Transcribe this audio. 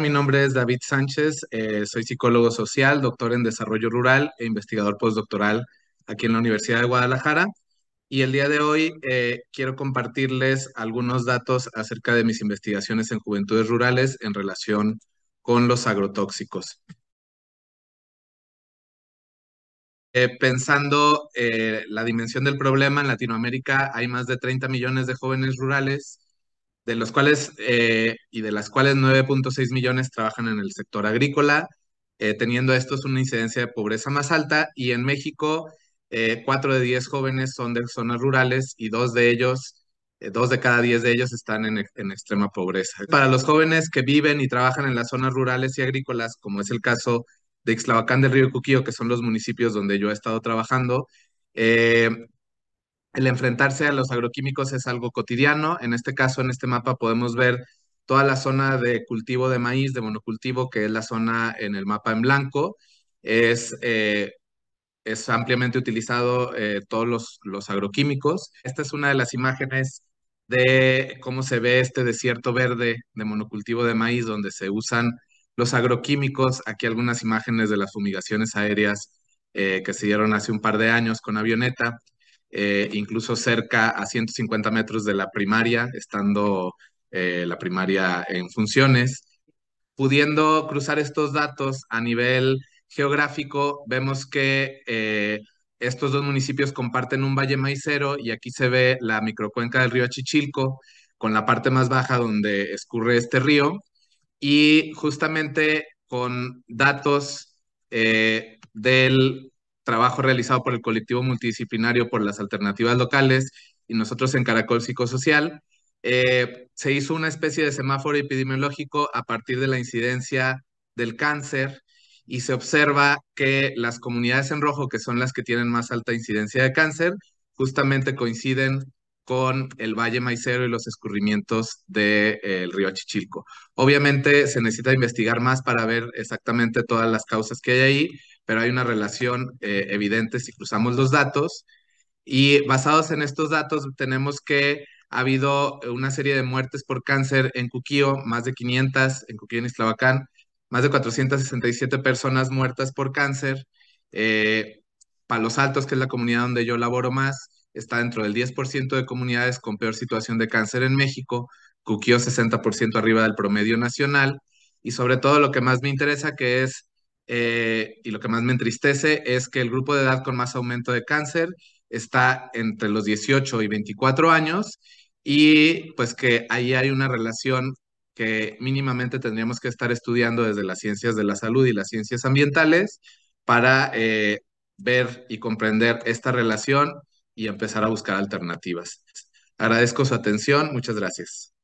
Mi nombre es David Sánchez, eh, soy psicólogo social, doctor en desarrollo rural e investigador postdoctoral aquí en la Universidad de Guadalajara. Y el día de hoy eh, quiero compartirles algunos datos acerca de mis investigaciones en juventudes rurales en relación con los agrotóxicos. Eh, pensando la dimensión del problema, en Latinoamérica hay más de 30 millones de jóvenes rurales de los cuales eh, y de las cuales 9.6 millones trabajan en el sector agrícola, eh, teniendo estos una incidencia de pobreza más alta y en México eh, 4 de 10 jóvenes son de zonas rurales y dos de ellos, eh, dos de cada 10 de ellos están en, extrema pobreza. Para los jóvenes que viven y trabajan en las zonas rurales y agrícolas, como es el caso de Ixlavacán del Río Cuquío, que son los municipios donde yo he estado trabajando, eh, el enfrentarse a los agroquímicos es algo cotidiano. En este caso, en este mapa podemos ver toda la zona de cultivo de maíz, de monocultivo, que es la zona en el mapa en blanco. Es, eh, es ampliamente utilizado eh, todos los, agroquímicos. Esta es una de las imágenes de cómo se ve este desierto verde de monocultivo de maíz, donde se usan los agroquímicos. Aquí algunas imágenes de las fumigaciones aéreas eh, que se dieron hace un par de años con avioneta. Eh, incluso cerca a 150 metros de la primaria, estando eh, la primaria en funciones. Pudiendo cruzar estos datos a nivel geográfico, vemos que eh, estos dos municipios comparten un valle maicero y aquí se ve la microcuenca del río Achichilco con la parte más baja donde escurre este río y justamente con datos del trabajo realizado por el colectivo multidisciplinario por las alternativas locales y nosotros en Caracol Psicosocial, eh, se hizo una especie de semáforo epidemiológico a partir de la incidencia del cáncer y se observa que las comunidades en rojo, que son las que tienen más alta incidencia de cáncer, justamente coinciden con el Valle Maicero y los escurrimientos del eh, río Chichilco. Obviamente se necesita investigar más para ver exactamente todas las causas que hay ahí, pero hay una relación eh, evidente si cruzamos los datos. Y basados en estos datos tenemos que ha habido una serie de muertes por cáncer en Cuquío, más de 500 en Cuquío, en Islavacán, más de 467 personas muertas por cáncer. Eh, Palos Altos, que es la comunidad donde yo laboro más, está dentro del 10% de comunidades con peor situación de cáncer en México, Cuquío 60% arriba del promedio nacional, y sobre todo lo que más me interesa, que es eh, y lo que más me entristece es que el grupo de edad con más aumento de cáncer está entre los 18 y 24 años y pues que ahí hay una relación que mínimamente tendríamos que estar estudiando desde las ciencias de la salud y las ciencias ambientales para eh, ver y comprender esta relación y empezar a buscar alternativas. Agradezco su atención, muchas gracias.